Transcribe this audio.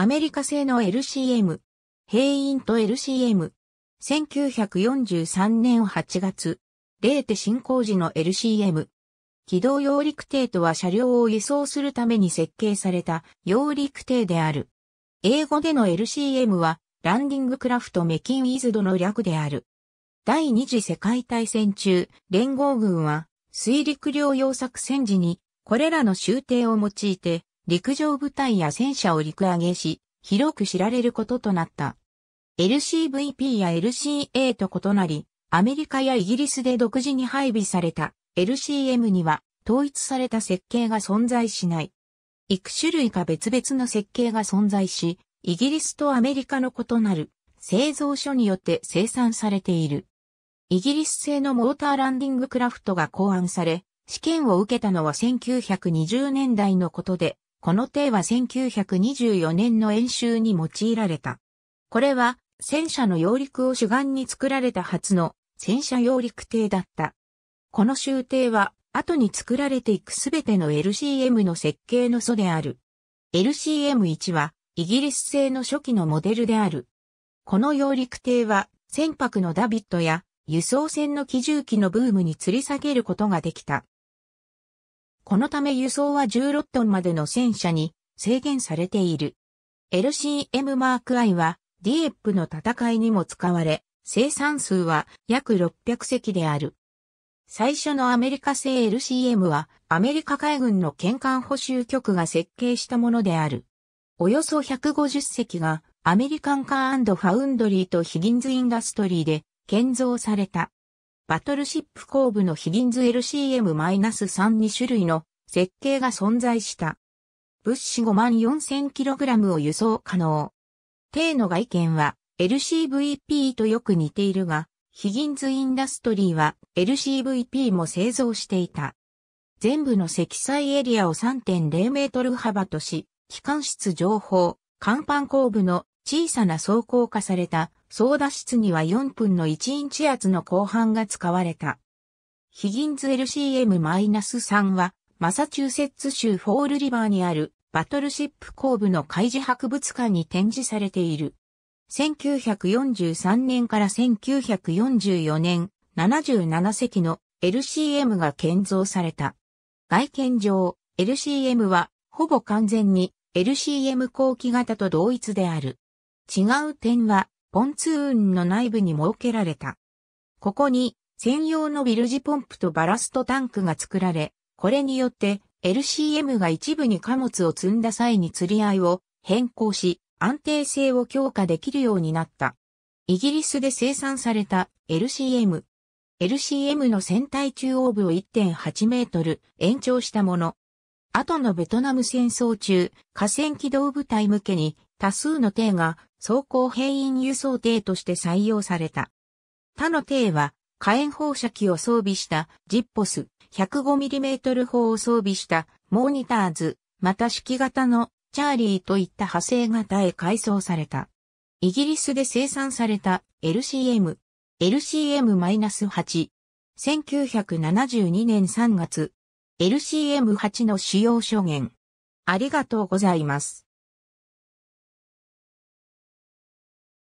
アメリカ製の LCM。兵員と LCM。1943年8月。レーテ進行時の LCM。機動揚陸艇とは車両を輸送するために設計された揚陸艇である。英語での LCM はランディングクラフトメキンイズドの略である。第二次世界大戦中、連合軍は水陸両用作戦時にこれらの終艇を用いて陸上部隊や戦車を陸揚げし、広く知られることとなった。LCVP や LCA と異なり、アメリカやイギリスで独自に配備された LCM には統一された設計が存在しない。幾種類か別々の設計が存在し、イギリスとアメリカの異なる製造所によって生産されている。イギリス製のモーターランディングクラフトが考案され、試験を受けたのは1920年代のことで、この艇は1924年の演習に用いられた。これは戦車の揚陸を主眼に作られた初の戦車揚陸艇だった。この終艇は後に作られていくすべての LCM の設計の素である。LCM1 はイギリス製の初期のモデルである。この揚陸艇は船舶のダビットや輸送船の機銃機のブームに吊り下げることができた。このため輸送は16トンまでの戦車に制限されている。LCM マーク I はディエップの戦いにも使われ、生産数は約600隻である。最初のアメリカ製 LCM はアメリカ海軍の県間補修局が設計したものである。およそ150隻がアメリカンカーファウンドリーとヒギンズインダストリーで建造された。バトルシップ後部のヒギンズ LCM-32 種類の設計が存在した。物資 54,000kg を輸送可能。艇の外見は LCVP とよく似ているが、ヒギンズインダストリーは LCVP も製造していた。全部の積載エリアを3.0メートル幅とし、機関室情報、甲板後部の小さな装甲化された操舵室には4分の1インチ圧の後半が使われた。ヒギンズ LCM-3 は、マサチューセッツ州フォールリバーにあるバトルシップ後部の海事博物館に展示されている。1943年から1944年、77隻の LCM が建造された。外見上、LCM はほぼ完全に LCM 後期型と同一である。違う点は、ポンツーンの内部に設けられた。ここに専用のビルジポンプとバラストタンクが作られ、これによって LCM が一部に貨物を積んだ際に釣り合いを変更し、安定性を強化できるようになった。イギリスで生産された LCM。LCM の船体中央部を1.8メートル延長したもの。後のベトナム戦争中、河川機動部隊向けに多数の艇が装甲兵員輸送艇として採用された。他の艇は火炎放射器を装備したジッポス 105mm 砲を装備したモニターズ、また式型のチャーリーといった派生型へ改装された。イギリスで生産された LCM、LCM-8。1972年3月、LCM8 の使用証言。ありがとうございます。